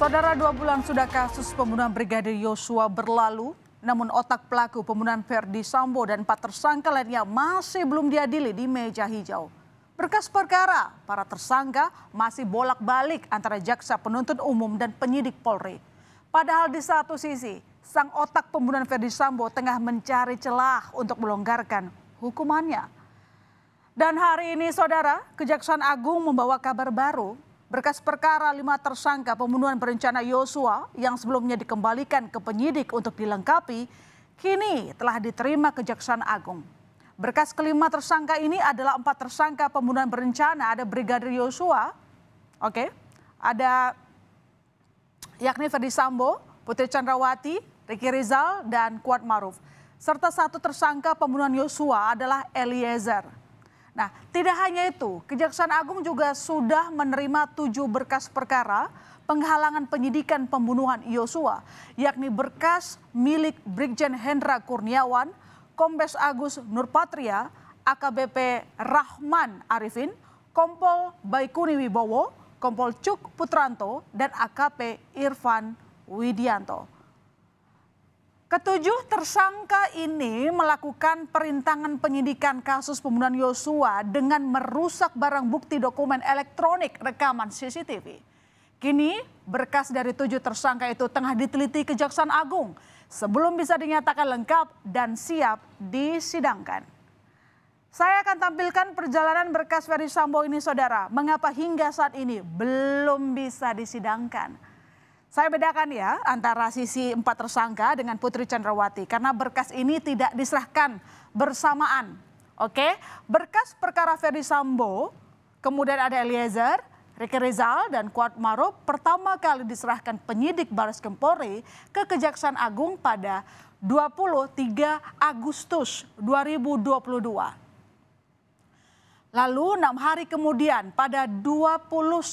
Saudara dua bulan sudah kasus pembunuhan Brigadir Yosua berlalu, namun otak pelaku pembunuhan Ferdi Sambo dan empat tersangka lainnya masih belum diadili di meja hijau. Berkas perkara, para tersangka masih bolak-balik antara jaksa penuntut umum dan penyidik Polri. Padahal di satu sisi, sang otak pembunuhan Ferdi Sambo tengah mencari celah untuk melonggarkan hukumannya. Dan hari ini, saudara, Kejaksaan Agung membawa kabar baru Berkas perkara lima tersangka pembunuhan berencana Yosua yang sebelumnya dikembalikan ke penyidik untuk dilengkapi, kini telah diterima Kejaksaan Agung. Berkas kelima tersangka ini adalah empat tersangka pembunuhan berencana. Ada Brigadir Yosua, oke, okay. ada yakni Ferdi Sambo, Putri Chandrawati, Riki Rizal, dan Kuat Maruf. Serta satu tersangka pembunuhan Yosua adalah Eliezer. Nah, tidak hanya itu, Kejaksaan Agung juga sudah menerima tujuh berkas perkara penghalangan penyidikan pembunuhan Yosua, yakni berkas milik Brigjen Hendra Kurniawan, Kombes Agus Nurpatria, AKBP Rahman Arifin, Kompol Baikuni Wibowo, Kompol Cuk Putranto, dan AKP Irfan Widianto. Ketujuh tersangka ini melakukan perintangan penyidikan kasus pembunuhan Yosua dengan merusak barang bukti dokumen elektronik rekaman CCTV. Kini berkas dari tujuh tersangka itu tengah diteliti Kejaksaan Agung sebelum bisa dinyatakan lengkap dan siap disidangkan. Saya akan tampilkan perjalanan berkas Ferry Sambo ini saudara. Mengapa hingga saat ini belum bisa disidangkan? Saya bedakan ya antara sisi empat tersangka dengan Putri Chandrawati karena berkas ini tidak diserahkan bersamaan. Oke, berkas perkara Ferdi Sambo, kemudian ada Eliezer, Riki Rizal dan Kuat Maruf pertama kali diserahkan penyidik Baris Kempori ke Kejaksaan Agung pada 23 Agustus 2022. Lalu enam hari kemudian pada 29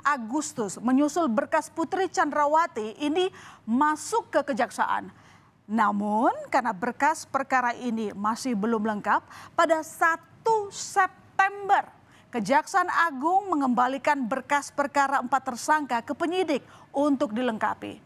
Agustus menyusul berkas Putri Chandrawati ini masuk ke kejaksaan. Namun karena berkas perkara ini masih belum lengkap, pada 1 September Kejaksaan Agung mengembalikan berkas perkara empat tersangka ke penyidik untuk dilengkapi.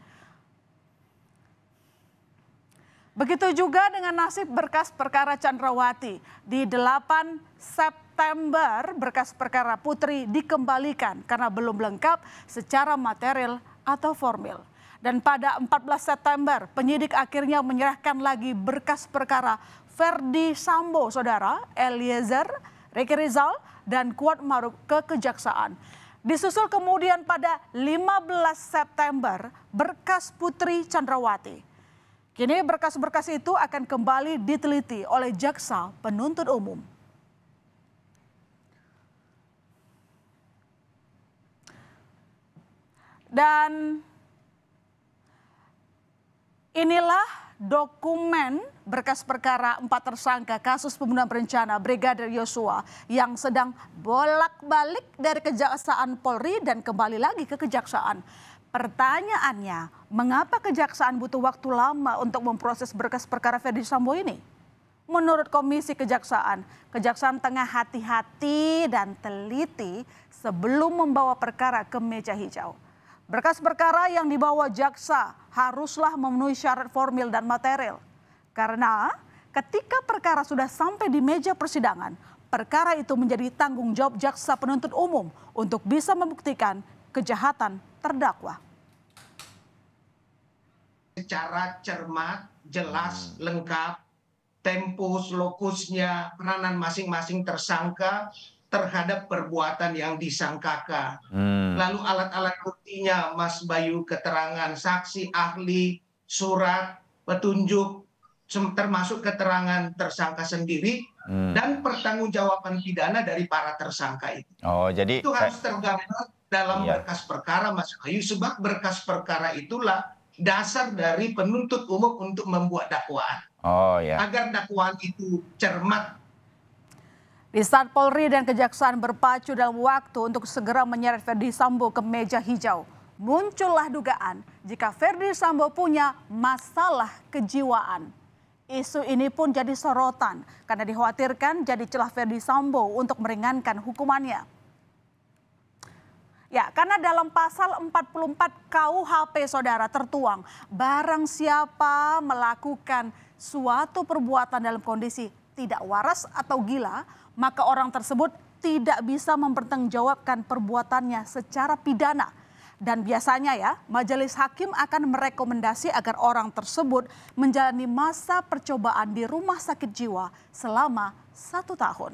Begitu juga dengan nasib berkas perkara Chandrawati. Di 8 September berkas perkara Putri dikembalikan karena belum lengkap secara material atau formil. Dan pada 14 September penyidik akhirnya menyerahkan lagi berkas perkara Ferdi Sambo, saudara Eliezer, Ricky Rizal, dan Kuat Maruf ke kejaksaan. Disusul kemudian pada 15 September berkas Putri Chandrawati. Kini berkas-berkas itu akan kembali diteliti oleh jaksa penuntut umum. Dan inilah dokumen berkas perkara empat tersangka kasus pembunuhan berencana Brigadir Yosua yang sedang bolak-balik dari Kejaksaan Polri dan kembali lagi ke Kejaksaan. Pertanyaannya, mengapa kejaksaan butuh waktu lama untuk memproses berkas perkara Ferdi Sambo ini? Menurut Komisi Kejaksaan, Kejaksaan tengah hati-hati dan teliti sebelum membawa perkara ke meja hijau. Berkas perkara yang dibawa jaksa haruslah memenuhi syarat formil dan material. Karena ketika perkara sudah sampai di meja persidangan, perkara itu menjadi tanggung jawab jaksa penuntut umum untuk bisa membuktikan kejahatan terdakwa. Secara cermat, jelas, hmm. lengkap, tempus, lokusnya, peranan masing-masing tersangka terhadap perbuatan yang disangkakan. Hmm. Lalu alat-alat buktinya, Mas Bayu, keterangan saksi, ahli, surat, petunjuk, termasuk keterangan tersangka sendiri hmm. dan pertanggungjawaban pidana dari para tersangka itu. Oh, jadi itu harus tergambar dalam iya. berkas perkara Mas Ayu sebab berkas perkara itulah dasar dari penuntut umum untuk membuat dakwaan. Oh ya. Agar dakwaan itu cermat. Di saat Polri dan Kejaksaan berpacu dalam waktu untuk segera menyeret Ferdi Sambo ke meja hijau. Muncullah dugaan jika Ferdi Sambo punya masalah kejiwaan. Isu ini pun jadi sorotan karena dikhawatirkan jadi celah Ferdi Sambo untuk meringankan hukumannya. Ya, karena dalam pasal 44 KUHP Saudara tertuang, barang siapa melakukan suatu perbuatan dalam kondisi tidak waras atau gila, maka orang tersebut tidak bisa mempertanggungjawabkan perbuatannya secara pidana. Dan biasanya ya, majelis hakim akan merekomendasi agar orang tersebut menjalani masa percobaan di rumah sakit jiwa selama satu tahun.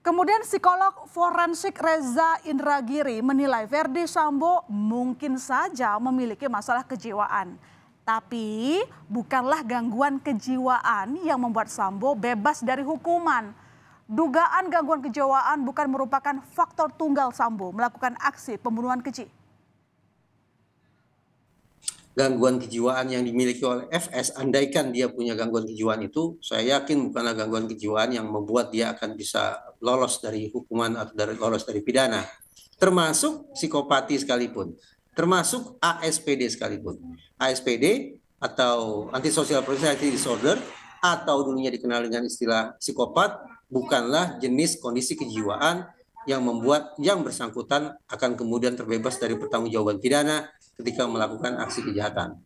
Kemudian psikolog forensik Reza Indragiri menilai Verdi Sambo mungkin saja memiliki masalah kejiwaan. Tapi bukanlah gangguan kejiwaan yang membuat Sambo bebas dari hukuman. Dugaan gangguan kejiwaan bukan merupakan faktor tunggal Sambo melakukan aksi pembunuhan kecil gangguan kejiwaan yang dimiliki oleh FS, andaikan dia punya gangguan kejiwaan itu, saya yakin bukanlah gangguan kejiwaan yang membuat dia akan bisa lolos dari hukuman atau dari lolos dari pidana. Termasuk psikopati sekalipun, termasuk ASPD sekalipun. ASPD atau antisocial personality disorder atau dulunya dikenal dengan istilah psikopat bukanlah jenis kondisi kejiwaan yang membuat yang bersangkutan akan kemudian terbebas dari pertanggungjawaban pidana ketika melakukan aksi kejahatan.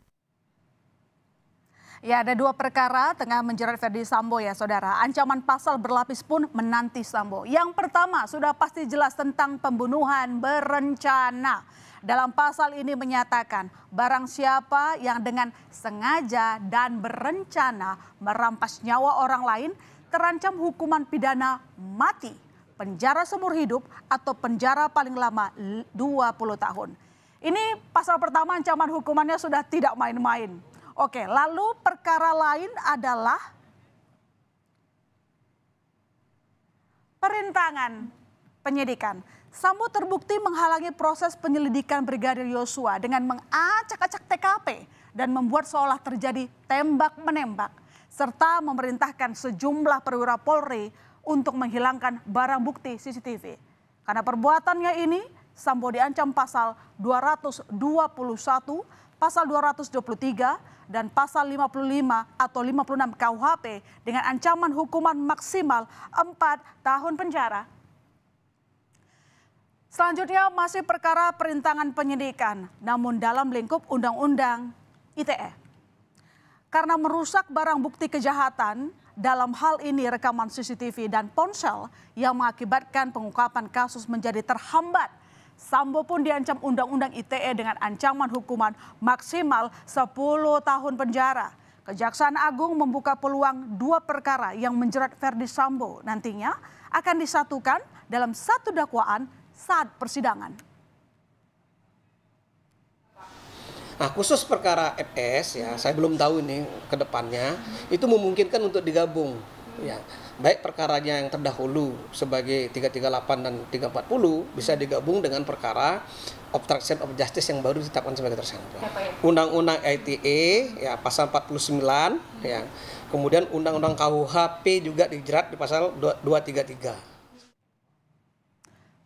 Ya, ada dua perkara tengah menjerat Ferdi Sambo ya, Saudara. Ancaman pasal berlapis pun menanti Sambo. Yang pertama sudah pasti jelas tentang pembunuhan berencana. Dalam pasal ini menyatakan, barang siapa yang dengan sengaja dan berencana merampas nyawa orang lain terancam hukuman pidana mati, penjara seumur hidup atau penjara paling lama 20 tahun. Ini pasal pertama ancaman hukumannya sudah tidak main-main. Oke, lalu perkara lain adalah perintangan penyidikan. Sambo terbukti menghalangi proses penyelidikan Brigadir Yosua dengan mengacak-acak TKP dan membuat seolah terjadi tembak-menembak serta memerintahkan sejumlah perwira Polri untuk menghilangkan barang bukti CCTV. Karena perbuatannya ini, Sambo diancam pasal 221, pasal 223, dan pasal 55 atau 56 KUHP dengan ancaman hukuman maksimal 4 tahun penjara. Selanjutnya masih perkara perintangan penyidikan, namun dalam lingkup Undang-Undang ITE. Karena merusak barang bukti kejahatan, dalam hal ini rekaman CCTV dan ponsel yang mengakibatkan pengungkapan kasus menjadi terhambat Sambo pun diancam Undang-Undang ITE dengan ancaman hukuman maksimal 10 tahun penjara. Kejaksaan Agung membuka peluang dua perkara yang menjerat Verdi Sambo nantinya akan disatukan dalam satu dakwaan saat persidangan. Nah, khusus perkara FS ya, saya belum tahu ini ke depannya, itu memungkinkan untuk digabung ya baik perkaranya yang terdahulu sebagai 338 dan 340 bisa digabung dengan perkara obstruction of justice yang baru ditetapkan sebagai tersangka. Ya? Undang-undang ITE ya pasal 49 hmm. ya. Kemudian undang-undang KUHP juga dijerat di pasal 233.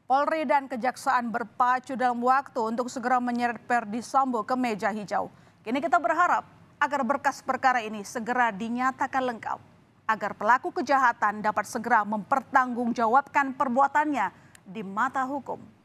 Polri dan Kejaksaan berpacu dalam waktu untuk segera menyeret Perdi Sambo ke meja hijau. Kini kita berharap agar berkas perkara ini segera dinyatakan lengkap agar pelaku kejahatan dapat segera mempertanggungjawabkan perbuatannya di mata hukum.